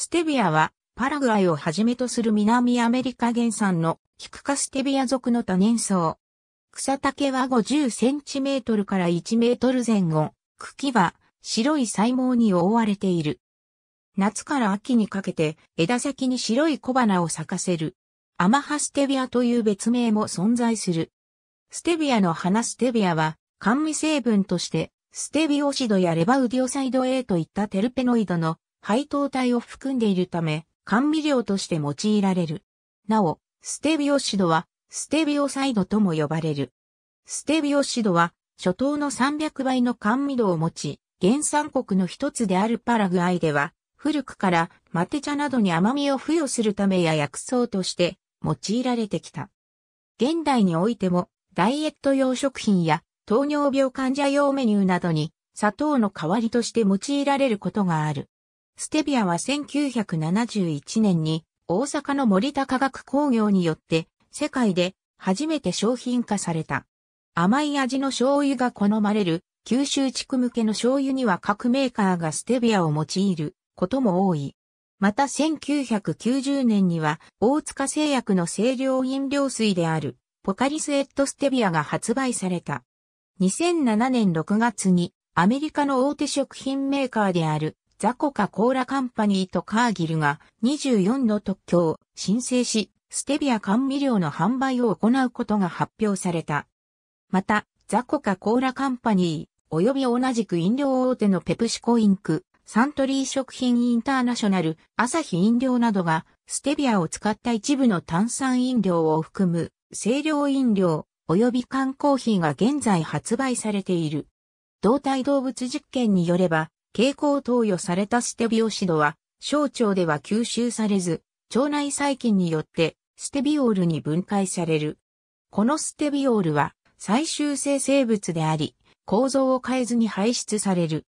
ステビアは、パラグアイをはじめとする南アメリカ原産のキクカステビア属の多年草。草丈は50センチメートルから1メートル前後。茎は白い細毛に覆われている。夏から秋にかけて枝先に白い小花を咲かせる。アマハステビアという別名も存在する。ステビアの花ステビアは、甘味成分として、ステビオシドやレバウディオサイド A といったテルペノイドの解糖体を含んでいるため、甘味料として用いられる。なお、ステビオシドは、ステビオサイドとも呼ばれる。ステビオシドは、初頭の300倍の甘味度を持ち、原産国の一つであるパラグアイでは、古くからマテ茶などに甘みを付与するためや薬草として用いられてきた。現代においても、ダイエット用食品や糖尿病患者用メニューなどに砂糖の代わりとして用いられることがある。ステビアは1971年に大阪の森田化学工業によって世界で初めて商品化された。甘い味の醤油が好まれる九州地区向けの醤油には各メーカーがステビアを用いることも多い。また1990年には大塚製薬の清涼飲料水であるポカリスエットステビアが発売された。2007年6月にアメリカの大手食品メーカーであるザコカ・コーラ・カンパニーとカーギルが24の特許を申請し、ステビア甘味料の販売を行うことが発表された。また、ザコカ・コーラ・カンパニー、及び同じく飲料大手のペプシコインク、サントリー食品インターナショナル、朝日飲料などが、ステビアを使った一部の炭酸飲料を含む、清涼飲料、及び缶コーヒーが現在発売されている。動体動物実験によれば、蛍光投与されたステビオシドは、小腸では吸収されず、腸内細菌によってステビオールに分解される。このステビオールは最終生成物であり、構造を変えずに排出される。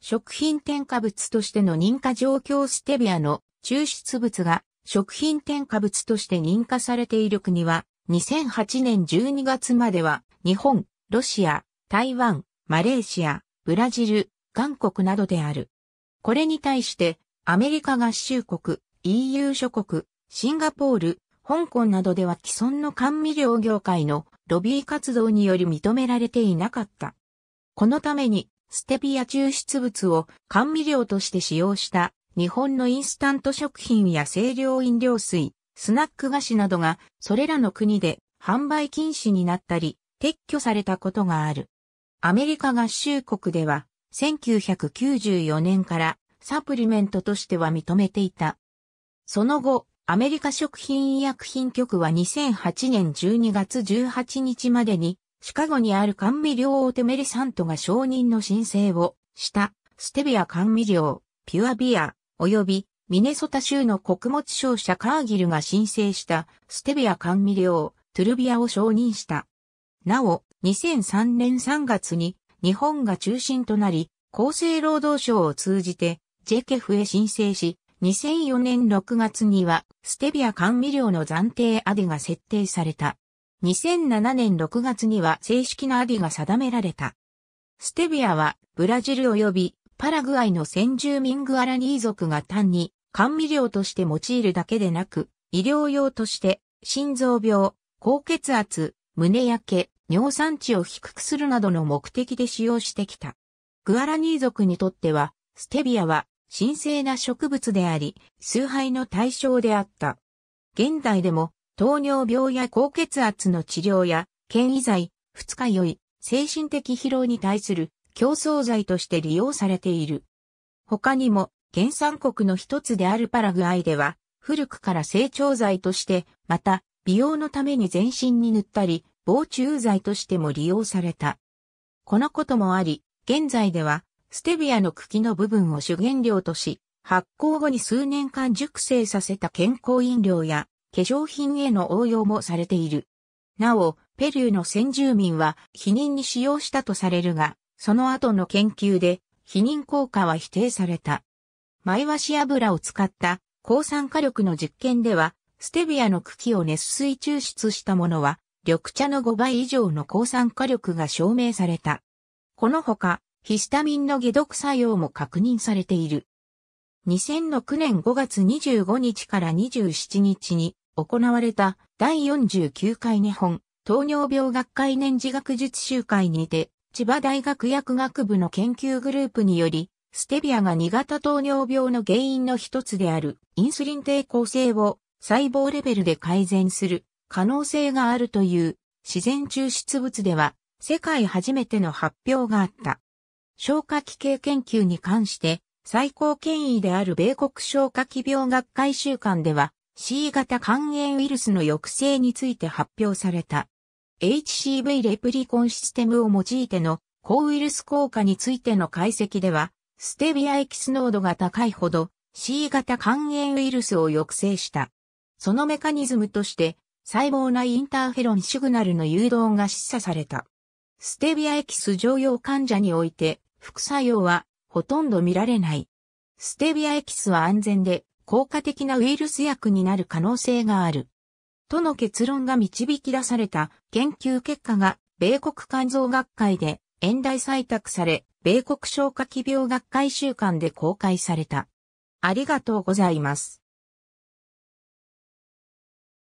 食品添加物としての認可状況ステビアの抽出物が食品添加物として認可されている国は、2008年12月までは、日本、ロシア、台湾、マレーシア、ブラジル、韓国などである。これに対して、アメリカ合衆国、EU 諸国、シンガポール、香港などでは既存の甘味料業界のロビー活動により認められていなかった。このために、ステビア抽出物を甘味料として使用した日本のインスタント食品や清涼飲料水、スナック菓子などがそれらの国で販売禁止になったり撤去されたことがある。アメリカ合衆国では1994年からサプリメントとしては認めていた。その後、アメリカ食品医薬品局は2008年12月18日までに、シカゴにある甘味料大手メリサントが承認の申請をした、ステビア甘味料、ピュアビア、及びミネソタ州の穀物商社カーギルが申請したステビア甘味料、トゥルビアを承認した。なお、2003年3月に日本が中心となり、厚生労働省を通じて、JKF へ申請し、2004年6月には、ステビア甘味料の暫定アディが設定された。2007年6月には正式なアディが定められた。ステビアはブラジル及びパラグアイの先住民グアラニー族が単に甘味料として用いるだけでなく、医療用として心臓病、高血圧、胸焼け、尿酸値を低くするなどの目的で使用してきた。グアラニー族にとっては、ステビアは神聖な植物であり、崇拝の対象であった。現代でも、糖尿病や高血圧の治療や、権威剤、二日酔い、精神的疲労に対する競争剤として利用されている。他にも、原産国の一つであるパラグアイでは、古くから成長剤として、また、美容のために全身に塗ったり、防虫剤としても利用された。このこともあり、現在では、ステビアの茎の部分を主原料とし、発酵後に数年間熟成させた健康飲料や化粧品への応用もされている。なお、ペルーの先住民は避妊に使用したとされるが、その後の研究で避妊効果は否定された。マイワシ油を使った抗酸化力の実験では、ステビアの茎を熱水抽出したものは緑茶の5倍以上の抗酸化力が証明された。このほか、ヒスタミンの解毒作用も確認されている。2006年5月25日から27日に行われた第49回日本糖尿病学会年次学術集会にて、千葉大学薬学部の研究グループにより、ステビアが2型糖尿病の原因の一つであるインスリン抵抗性を細胞レベルで改善する可能性があるという自然抽出物では世界初めての発表があった。消化器系研究に関して最高権威である米国消化器病学会週間では C 型肝炎ウイルスの抑制について発表された。HCV レプリコンシステムを用いての抗ウイルス効果についての解析では、ステビアエキス濃度が高いほど C 型肝炎ウイルスを抑制した。そのメカニズムとして細胞内インターフェロンシグナルの誘導が示唆された。ステビアエキス常用患者において副作用はほとんど見られない。ステビアエキスは安全で効果的なウイルス薬になる可能性がある。との結論が導き出された研究結果が米国肝臓学会で演題採択され、米国消化器病学会週間で公開された。ありがとうございます。